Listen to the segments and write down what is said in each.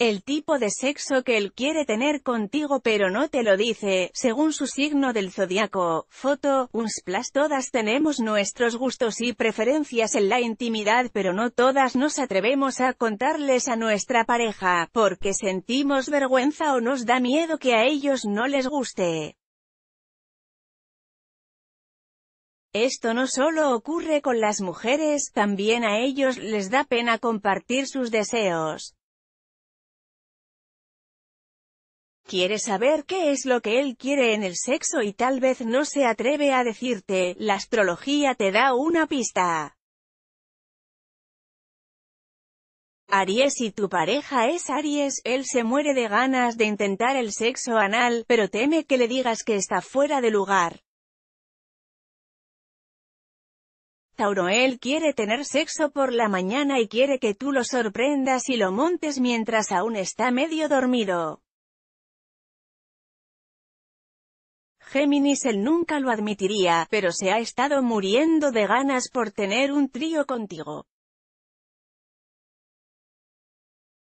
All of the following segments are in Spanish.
el tipo de sexo que él quiere tener contigo pero no te lo dice, según su signo del zodiaco, foto, unsplash todas tenemos nuestros gustos y preferencias en la intimidad pero no todas nos atrevemos a contarles a nuestra pareja, porque sentimos vergüenza o nos da miedo que a ellos no les guste. Esto no solo ocurre con las mujeres, también a ellos les da pena compartir sus deseos. Quiere saber qué es lo que él quiere en el sexo y tal vez no se atreve a decirte, la astrología te da una pista. Aries y tu pareja es Aries, él se muere de ganas de intentar el sexo anal, pero teme que le digas que está fuera de lugar. Tauro él quiere tener sexo por la mañana y quiere que tú lo sorprendas y lo montes mientras aún está medio dormido. Géminis él nunca lo admitiría, pero se ha estado muriendo de ganas por tener un trío contigo.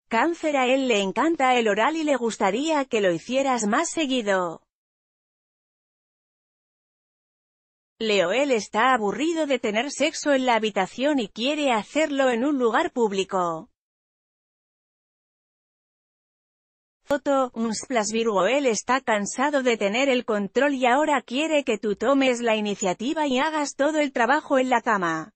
Cáncer a él le encanta el oral y le gustaría que lo hicieras más seguido. Leo él está aburrido de tener sexo en la habitación y quiere hacerlo en un lugar público. un un Virgo él está cansado de tener el control y ahora quiere que tú tomes la iniciativa y hagas todo el trabajo en la cama.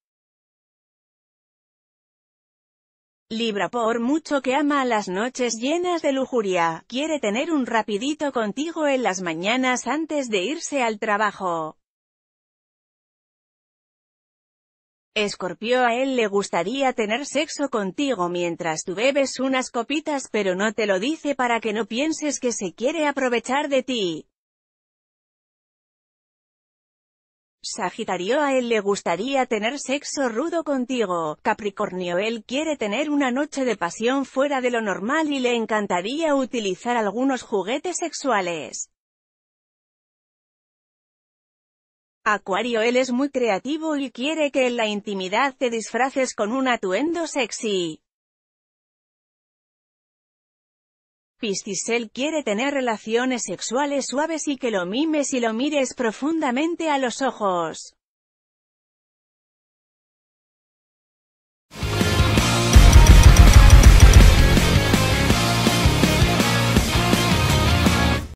Libra por mucho que ama las noches llenas de lujuria, quiere tener un rapidito contigo en las mañanas antes de irse al trabajo. Escorpio a él le gustaría tener sexo contigo mientras tú bebes unas copitas pero no te lo dice para que no pienses que se quiere aprovechar de ti. Sagitario a él le gustaría tener sexo rudo contigo, Capricornio él quiere tener una noche de pasión fuera de lo normal y le encantaría utilizar algunos juguetes sexuales. Acuario él es muy creativo y quiere que en la intimidad te disfraces con un atuendo sexy. Piscis él quiere tener relaciones sexuales suaves y que lo mimes y lo mires profundamente a los ojos.